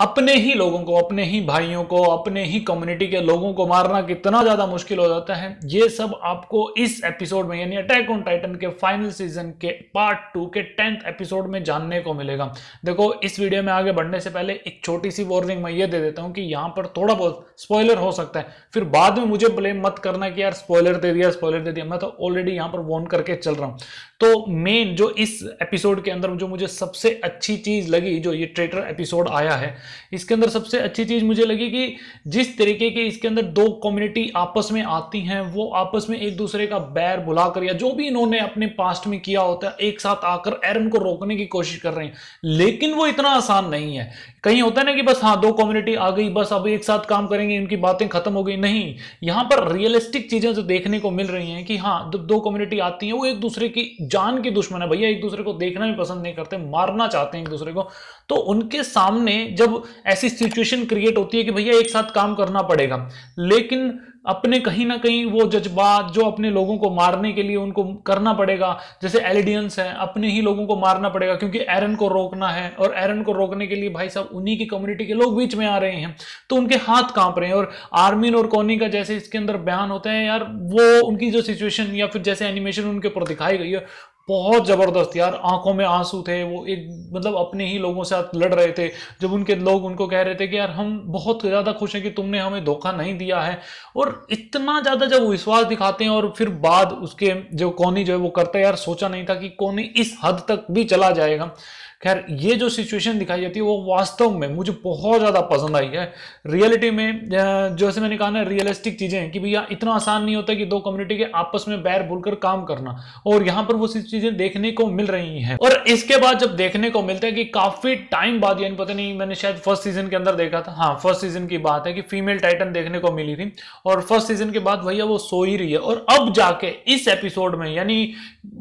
अपने ही लोगों को अपने ही भाइयों को अपने ही कम्युनिटी के लोगों को मारना कितना ज़्यादा मुश्किल हो जाता है ये सब आपको इस एपिसोड में यानी अटैक ऑन टाइटन के फाइनल सीजन के पार्ट टू के टेंथ एपिसोड में जानने को मिलेगा देखो इस वीडियो में आगे बढ़ने से पहले एक छोटी सी वार्निंग मैं ये दे देता हूँ कि यहाँ पर थोड़ा बहुत स्पॉयलर हो सकता है फिर बाद में मुझे ब्लेम मत करना कि यार स्पॉयलर दे दिया स्पॉयलर दे दिया मैं तो ऑलरेडी यहाँ पर वॉर्न करके चल रहा हूँ तो मेन जो इस एपिसोड के अंदर जो मुझे सबसे अच्छी चीज़ लगी जो ये ट्रेटर एपिसोड आया है इसके अंदर सबसे अच्छी चीज़ मुझे लगी कि जिस तरीके के इसके अंदर दो कम्युनिटी आपस में आती हैं वो आपस में एक दूसरे का बैर बुलाकर या जो भी इन्होंने अपने पास्ट में किया होता है एक साथ आकर एरन को रोकने की कोशिश कर रहे हैं लेकिन वो इतना आसान नहीं है कहीं होता है ना कि बस हाँ दो कम्युनिटी आ गई बस अब एक साथ काम करेंगे इनकी बातें खत्म हो गई नहीं यहां पर रियलिस्टिक चीज़ें जो देखने को मिल रही हैं कि हाँ जब दो कम्युनिटी आती है वो एक दूसरे की जान की दुश्मन है भैया एक दूसरे को देखना भी पसंद नहीं करते मारना चाहते हैं एक दूसरे को तो उनके सामने जब ऐसी सिचुएशन क्रिएट होती है कि भैया एक साथ काम करना पड़ेगा लेकिन अपने कहीं ना कहीं वो जज्बात जो अपने लोगों को मारने के लिए उनको करना पड़ेगा जैसे एलिडियंस हैं अपने ही लोगों को मारना पड़ेगा क्योंकि एरन को रोकना है और एरन को रोकने के लिए भाई साहब उन्हीं की कम्युनिटी के लोग बीच में आ रहे हैं तो उनके हाथ कांप रहे हैं और आर्मिन और कोनी का जैसे इसके अंदर बयान होता है यार वो उनकी जो सिचुएशन या फिर जैसे एनिमेशन उनके ऊपर दिखाई गई है बहुत ज़बरदस्त यार आंखों में आंसू थे वो एक मतलब अपने ही लोगों से साथ लड़ रहे थे जब उनके लोग उनको कह रहे थे कि यार हम बहुत ज़्यादा खुश हैं कि तुमने हमें धोखा नहीं दिया है और इतना ज़्यादा जब विश्वास दिखाते हैं और फिर बाद उसके जो कोनी जो है वो करता है यार सोचा नहीं था कि कोनी इस हद तक भी चला जाएगा खैर ये जो सिचुएशन दिखाई जाती है वो वास्तव में मुझे बहुत ज़्यादा पसंद आई है रियलिटी में जैसे मैंने कहा ना रियलिस्टिक चीज़ें हैं कि भैया इतना आसान नहीं होता कि दो कम्युनिटी के आपस में बैर बोलकर काम करना और यहाँ पर वो चीज़ें देखने को मिल रही है और इसके बाद जब देखने को मिलता है कि काफ़ी टाइम बाद यानी पता नहीं मैंने शायद फर्स्ट सीजन के अंदर देखा था हाँ फर्स्ट सीजन की बात है कि फीमेल टाइटन देखने को मिली थी और फर्स्ट सीजन के बाद भैया वो सो ही रही है और अब जाके इस एपिसोड में यानी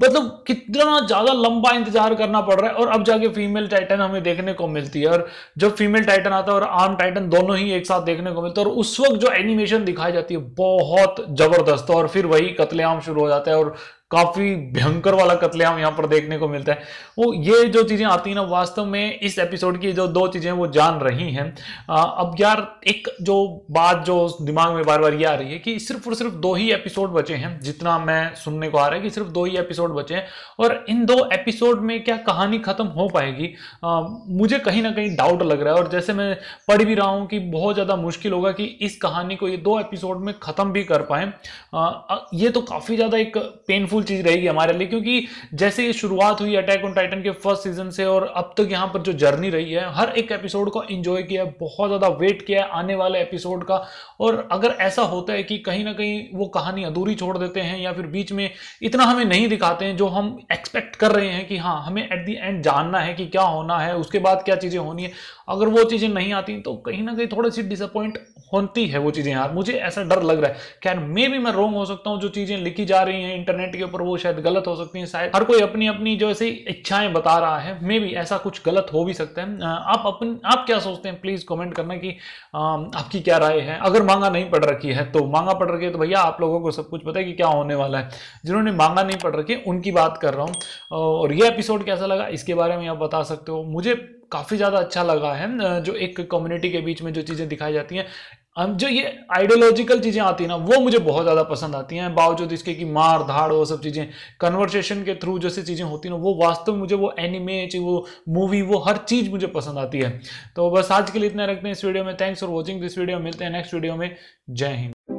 मतलब कितना ज़्यादा लंबा इंतजार करना पड़ रहा है और अब जाके की फीमेल टाइटन हमें देखने को मिलती है और जब फीमेल टाइटन आता है और आर्म टाइटन दोनों ही एक साथ देखने को मिलता है और उस वक्त जो एनिमेशन दिखाई जाती है बहुत जबरदस्त और फिर वही कतलेआम शुरू हो जाता है और काफी भयंकर वाला कतलेआम यहाँ पर देखने को मिलता है वो ये जो चीजें आती हैं ना वास्तव में इस एपिसोड की जो दो चीजें वो जान रही हैं अब यार एक जो बात जो दिमाग में बार बार ये आ रही है कि सिर्फ और सिर्फ दो ही एपिसोड बचे हैं जितना मैं सुनने को आ रहा है कि सिर्फ दो ही एपिसोड बचे हैं और इन दो एपिसोड में क्या कहानी खत्म हो पाएगी आ, मुझे कहीं ना कहीं डाउट लग रहा है और जैसे मैं पढ़ भी रहा हूँ कि बहुत ज़्यादा मुश्किल होगा कि इस कहानी को ये दो एपिसोड में ख़त्म भी कर पाए ये तो काफ़ी ज़्यादा एक पेनफुल यूजफुल चीज रहेगी हमारे लिए क्योंकि जैसे ये शुरुआत हुई अटैक ऑन टाइटन के फर्स्ट सीजन से और अब तक यहाँ पर जो जर्नी रही है हर एक एपिसोड को एंजॉय किया है बहुत ज़्यादा वेट किया है आने वाले एपिसोड का और अगर ऐसा होता है कि कहीं ना कहीं वो कहानी अधूरी छोड़ देते हैं या फिर बीच में इतना हमें नहीं दिखाते हैं जो हम एक्सपेक्ट कर रहे हैं कि हाँ हमें एट दी एंड जानना है कि क्या होना है उसके बाद क्या चीज़ें होनी है अगर वो चीज़ें नहीं आती तो कहीं ना कहीं थोड़ी सी डिसअपॉइंट होती है वो चीज़ें यार मुझे ऐसा डर लग रहा है खैर मे भी मैं रोंग हो सकता हूँ जो चीज़ें लिखी जा रही हैं इंटरनेट के ऊपर वो शायद गलत हो सकती है शायद हर कोई अपनी अपनी जो ऐसी इच्छाएं बता रहा है मे भी ऐसा कुछ गलत हो भी सकता है आप अपन आप क्या सोचते हैं प्लीज कमेंट करना कि आपकी क्या राय है अगर मांगा नहीं पढ़ रखी है तो मांगा पढ़ रखी है तो भैया आप लोगों को सब कुछ पता है कि क्या होने वाला है जिन्होंने मांगा नहीं पढ़ रखी उनकी बात कर रहा हूँ और ये एपिसोड कैसा लगा इसके बारे में आप बता सकते हो मुझे काफ़ी ज़्यादा अच्छा लगा है जो एक कम्युनिटी के बीच में जो चीज़ें दिखाई जाती हैं हम जो ये आइडियोलॉजिकल चीज़ें आती हैं ना वो मुझे बहुत ज़्यादा पसंद आती हैं बावजूद इसके कि मार धाड़ वो सब चीज़ें कन्वर्सेशन के थ्रू जैसी चीज़ें होती ना वो वास्तव में मुझे वो एनिमे वो मूवी वो हर चीज़ मुझे पसंद आती है तो बस आज के लिए इतना रखते हैं इस वीडियो में thanks for watching this video मिलते हैं नेक्स्ट वीडियो में जय हिंद